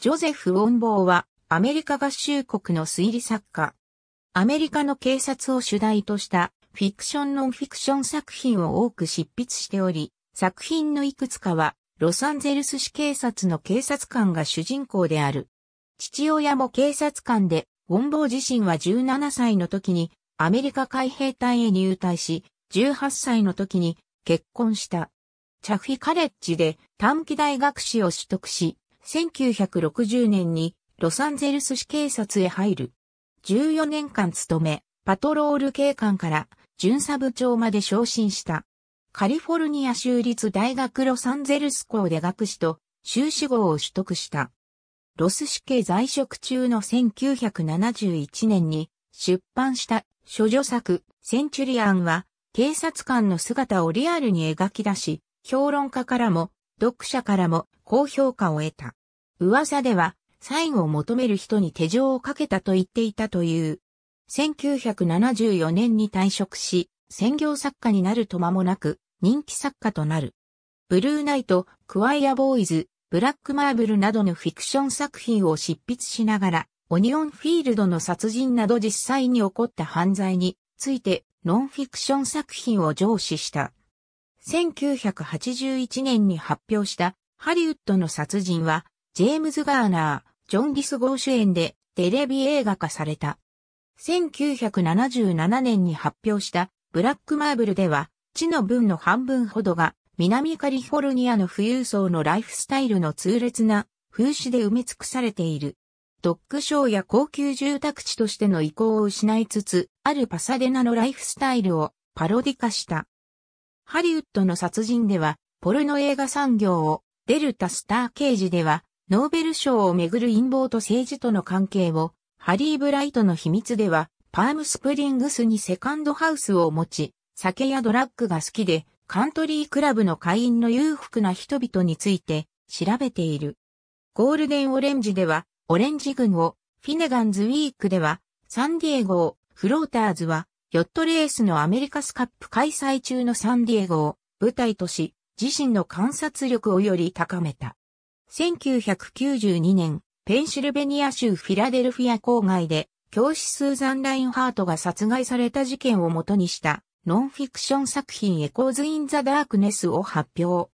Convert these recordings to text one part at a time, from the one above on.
ジョゼフ・ウォンボーは、アメリカ合衆国の推理作家。アメリカの警察を主題としたフィクション・ノンフィクション作品を多く執筆しており、作品のいくつかは、ロサンゼルス市警察の警察官が主人公である。父親も警察官で、ウォンボー自身は17歳の時にアメリカ海兵隊へ入隊し、18歳の時に結婚した。チャフィカレッジで短期大学士を取得し、1960年にロサンゼルス市警察へ入る。14年間勤め、パトロール警官から巡査部長まで昇進した。カリフォルニア州立大学ロサンゼルス校で学士と修士号を取得した。ロス市警在職中の1971年に出版した諸女作センチュリアンは警察官の姿をリアルに描き出し、評論家からも読者からも高評価を得た。噂では、サインを求める人に手錠をかけたと言っていたという。1974年に退職し、専業作家になると間もなく、人気作家となる。ブルーナイト、クワイアボーイズ、ブラックマーブルなどのフィクション作品を執筆しながら、オニオンフィールドの殺人など実際に起こった犯罪についてノンフィクション作品を上司した。1981年に発表したハリウッドの殺人はジェームズ・ガーナー、ジョン・ディス号主演でテレビ映画化された。1977年に発表したブラックマーブルでは、地の分の半分ほどが南カリフォルニアの富裕層のライフスタイルの痛烈な風刺で埋め尽くされている。ドッグショーや高級住宅地としての意向を失いつつ、あるパサデナのライフスタイルをパロディ化した。ハリウッドの殺人では、ポルノ映画産業を、デルタスター刑事では、ノーベル賞をめぐる陰謀と政治との関係を、ハリー・ブライトの秘密では、パームスプリングスにセカンドハウスを持ち、酒やドラッグが好きで、カントリークラブの会員の裕福な人々について調べている。ゴールデンオレンジでは、オレンジ軍を、フィネガンズウィークでは、サンディエゴを、フローターズは、ヨットレースのアメリカスカップ開催中のサンディエゴを舞台とし、自身の観察力をより高めた。1992年、ペンシルベニア州フィラデルフィア郊外で、教師スーザン・ラインハートが殺害された事件をもとにした、ノンフィクション作品エコーズ・イン・ザ・ダークネスを発表。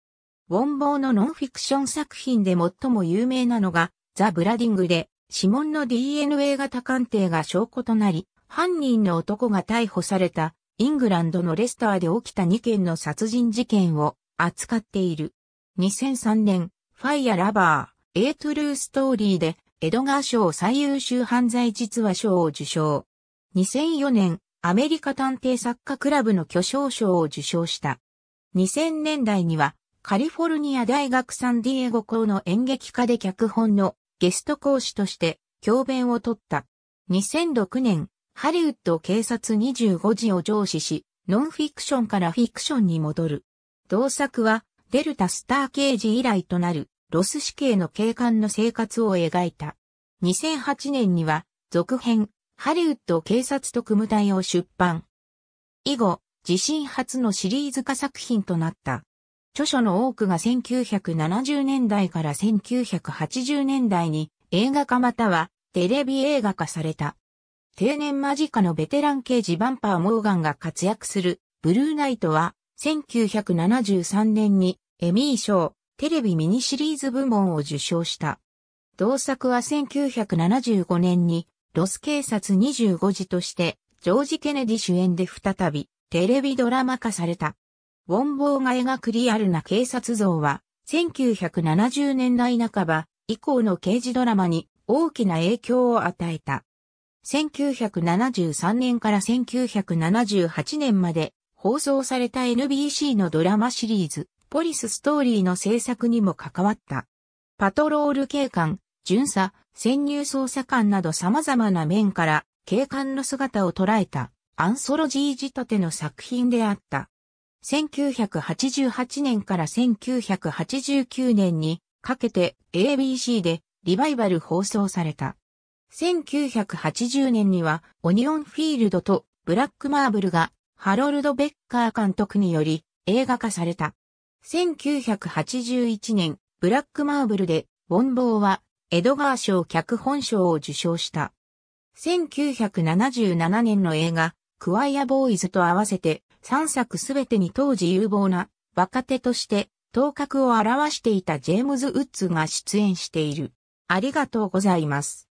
ウォンボーのノンフィクション作品で最も有名なのが、ザ・ブラディングで、指紋の DNA 型鑑定が証拠となり、犯人の男が逮捕された、イングランドのレスターで起きた2件の殺人事件を扱っている。2003年、ファイアラバー、エートゥルーストーリーで、エドガー賞最優秀犯罪実話賞を受賞。2004年、アメリカ探偵作家クラブの巨匠賞を受賞した。2000年代には、カリフォルニア大学サンディエゴ校の演劇家で脚本のゲスト講師として教鞭を取った。2006年、ハリウッド警察25時を上司し、ノンフィクションからフィクションに戻る。同作はデルタスター刑事以来となるロス死刑の警官の生活を描いた。2008年には続編ハリウッド警察特務隊を出版。以後、自身初のシリーズ化作品となった。著書の多くが1970年代から1980年代に映画化またはテレビ映画化された。定年間近のベテラン刑事バンパー・モーガンが活躍するブルーナイトは1973年にエミー賞、テレビミニシリーズ部門を受賞した。同作は1975年に、ロス警察25時として、ジョージ・ケネディ主演で再び、テレビドラマ化された。ウォンボーが描くリアルな警察像は、1970年代半ば以降の刑事ドラマに大きな影響を与えた。1973年から1978年まで放送された NBC のドラマシリーズ、ポリスストーリーの制作にも関わった。パトロール警官、巡査、潜入捜査官など様々な面から警官の姿を捉えたアンソロジー仕立ての作品であった。1988年から1989年にかけて ABC でリバイバル放送された。1980年にはオニオンフィールドとブラックマーブルがハロルド・ベッカー監督により映画化された。1981年、ブラックマーブルで、ウォンボーは、エドガー賞脚本賞を受賞した。1977年の映画、クワイアボーイズと合わせて、3作すべてに当時有望な若手として頭角を表していたジェームズ・ウッズが出演している。ありがとうございます。